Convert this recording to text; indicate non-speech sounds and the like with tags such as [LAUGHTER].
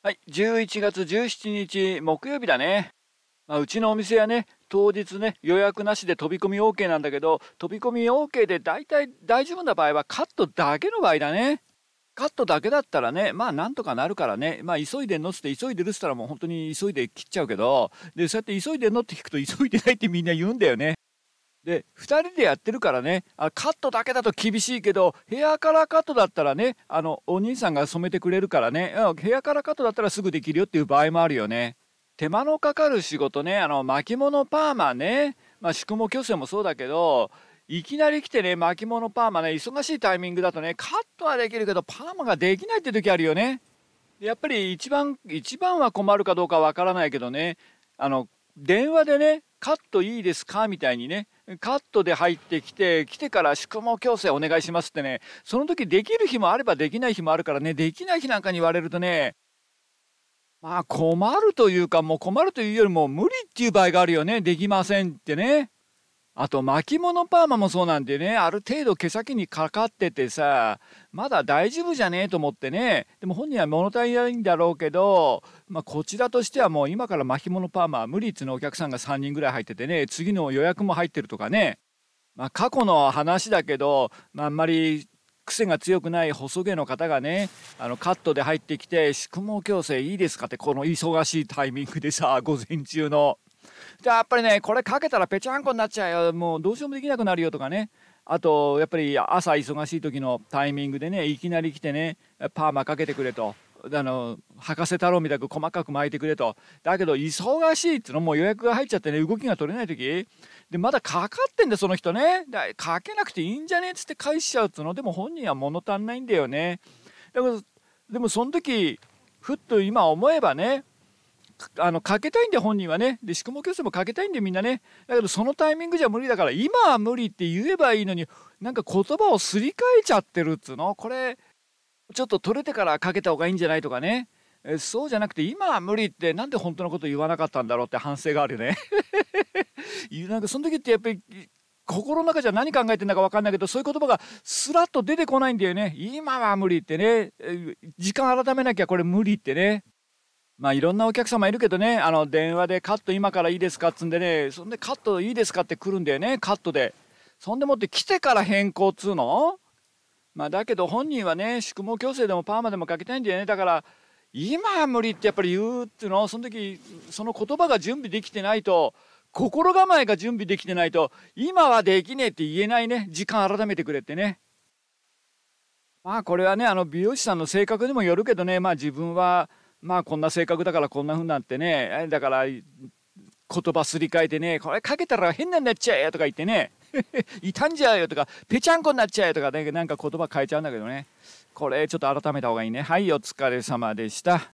はい、11月17日木曜日だね。まあ、うちのお店はね、当日ね、予約なしで飛び込み OK なんだけど、飛び込み OK で大体大丈夫な場合はカットだけの場合だね。カットだけだったらね、まあなんとかなるからね、まあ急いで乗って急いでるっしたらもう本当に急いで切っちゃうけど、で、そうやって急いで乗って聞くと急いでないってみんな言うんだよね。で2人でやってるからねあカットだけだと厳しいけどヘアカラーカットだったらねあのお兄さんが染めてくれるからねヘアカラーカットだったらすぐできるよっていう場合もあるよね手間のかかる仕事ねあの巻物パーマね、まあ、宿毛矯正もそうだけどいきなり来てね巻物パーマね忙しいタイミングだとねカットはできるけどパーマができないって時あるよねやっぱり一番一番は困るかどうかわからないけどねあの電話でねカットいいですかみたいにねカットで入ってきて来てから宿毛矯正お願いしますってねその時できる日もあればできない日もあるからねできない日なんかに言われるとねまあ困るというかもう困るというよりも無理っていう場合があるよねできませんってね。あと巻物パーマもそうなんでねある程度毛先にかかっててさまだ大丈夫じゃねえと思ってねでも本人は物足りないんだろうけど、まあ、こちらとしてはもう今から巻物パーマは無理っつのお客さんが3人ぐらい入っててね次の予約も入ってるとかね、まあ、過去の話だけど、まあ、あんまり癖が強くない細毛の方がねあのカットで入ってきて「宿毛矯正いいですか?」ってこの忙しいタイミングでさ午前中の。やっぱりねこれかけたらぺちゃんこになっちゃうよもうどうしようもできなくなるよとかねあとやっぱり朝忙しい時のタイミングでねいきなり来てねパーマかけてくれと。あの博士太郎みたく細かく巻いてくれとだけど忙しいってのもう予約が入っちゃってね動きが取れない時でまだかかってんだその人ねかけなくていいんじゃねっつって返しちゃうっつのでも本人は物足んないんだよねだからでもその時ふっと今思えばねあのかけたいんで本人はねで宿毛矯正もかけたいんでみんなねだけどそのタイミングじゃ無理だから今は無理って言えばいいのになんか言葉をすり替えちゃってるっつうのこれちょっと取れてからかけた方がいいんじゃないとかねえそうじゃなくて今は無理って何で本当のこと言わなかったんだろうって反省があるよね [LAUGHS] なんかその時ってやっぱり心の中じゃ何考えてんだか分かんないけどそういう言葉がスラッと出てこないんだよね今は無理ってね時間改めなきゃこれ無理ってねまあいろんなお客様いるけどねあの電話で「カット今からいいですか?」っつんでねそんで「カットいいですか?」って来るんだよねカットでそんでもって来てから変更っつうのまあだけど本人はね宿毛矯正でもパーマでもかけたいんだよねだから今は無理ってやっぱり言うっていうのその時その言葉が準備できてないと心構えが準備できてないと今はできねえって言えないね時間改めてくれってねまあこれはねあの美容師さんの性格でもよるけどねまあ自分はまあこんな性格だからこんなふうになってねだから言葉すり替えてねこれかけたら変なになっちゃえよとか言ってね傷 [LAUGHS] んじゃうよとかぺちゃんこになっちゃえよとかねなんか言葉変えちゃうんだけどねこれちょっと改めた方がいいねはいお疲れ様でした。